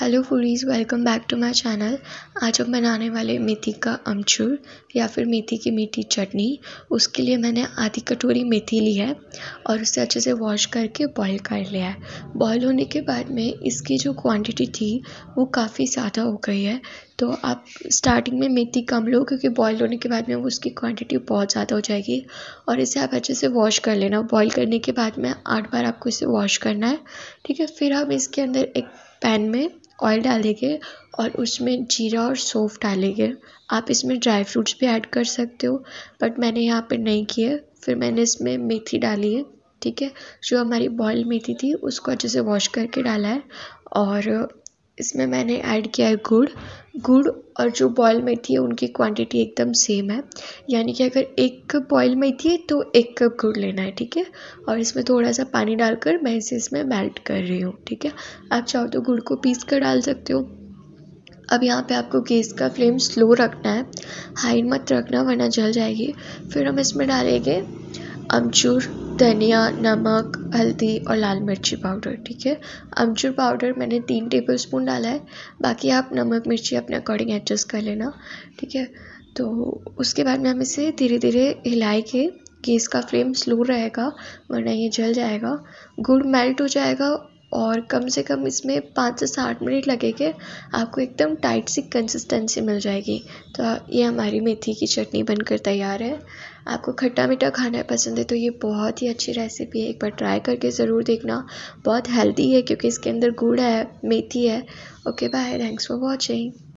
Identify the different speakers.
Speaker 1: hello foodies welcome back to my channel आज हम बनाने वाले मेथी का अमचूर या फिर मेथी की मीठी चटनी उसके लिए मैंने आधी कटोरी मेथी ली है और उसे अच्छे से वॉश करके बॉईल कर लिया है बॉईल होने के बाद में इसकी जो क्वांटिटी थी वो काफ़ी ज़्यादा हो गई है तो आप स्टार्टिंग में मेथी कम लो क्योंकि बॉयल होने के बाद में उसकी क्वान्टिटी बहुत ज़्यादा हो जाएगी और इसे आप अच्छे से वॉश कर लेना बॉयल करने के बाद में आठ बार आपको इसे वॉश करना है ठीक है फिर आप इसके अंदर एक पैन में ऑयल डालेंगे और उसमें जीरा और सौंफ डालेंगे आप इसमें ड्राई फ्रूट्स भी ऐड कर सकते हो बट मैंने यहाँ पे नहीं किए फिर मैंने इसमें मेथी डाली है ठीक है जो हमारी बॉयल मेथी थी उसको अच्छे से वॉश करके डाला है और इसमें मैंने ऐड किया है गुड़ गुड़ और जो बॉयल मेथी है उनकी क्वांटिटी एकदम सेम है यानी कि अगर एक कप बॉयल मेथी है तो एक कप गुड़ लेना है ठीक है और इसमें थोड़ा सा पानी डालकर मैं इसे इसमें मेल्ट कर रही हूँ ठीक है आप चाहो तो गुड़ को पीस कर डाल सकते हो अब यहाँ पे आपको गैस का फ्लेम स्लो रखना है हाई मत रखना वरना जल जाएगी फिर हम इसमें डालेंगे अमचूर धनिया नमक हल्दी और लाल मिर्ची पाउडर ठीक है अमचूर पाउडर मैंने तीन टेबल स्पून डाला है बाकी आप नमक मिर्ची अपने अकॉर्डिंग एडजस्ट कर लेना ठीक है तो उसके बाद में हम इसे धीरे धीरे हिलाए के कि इसका फ्लेम स्लो रहेगा वरना ये जल जाएगा गुड़ मेल्ट हो जाएगा और कम से कम इसमें पाँच से सात मिनट लगेंगे आपको एकदम टाइट सी कंसिस्टेंसी मिल जाएगी तो ये हमारी मेथी की चटनी बनकर तैयार है आपको खट्टा मीठा खाना पसंद है तो ये बहुत ही अच्छी रेसिपी है एक बार ट्राई करके ज़रूर देखना बहुत हेल्दी है क्योंकि इसके अंदर गुड़ है मेथी है okay bye thanks for watching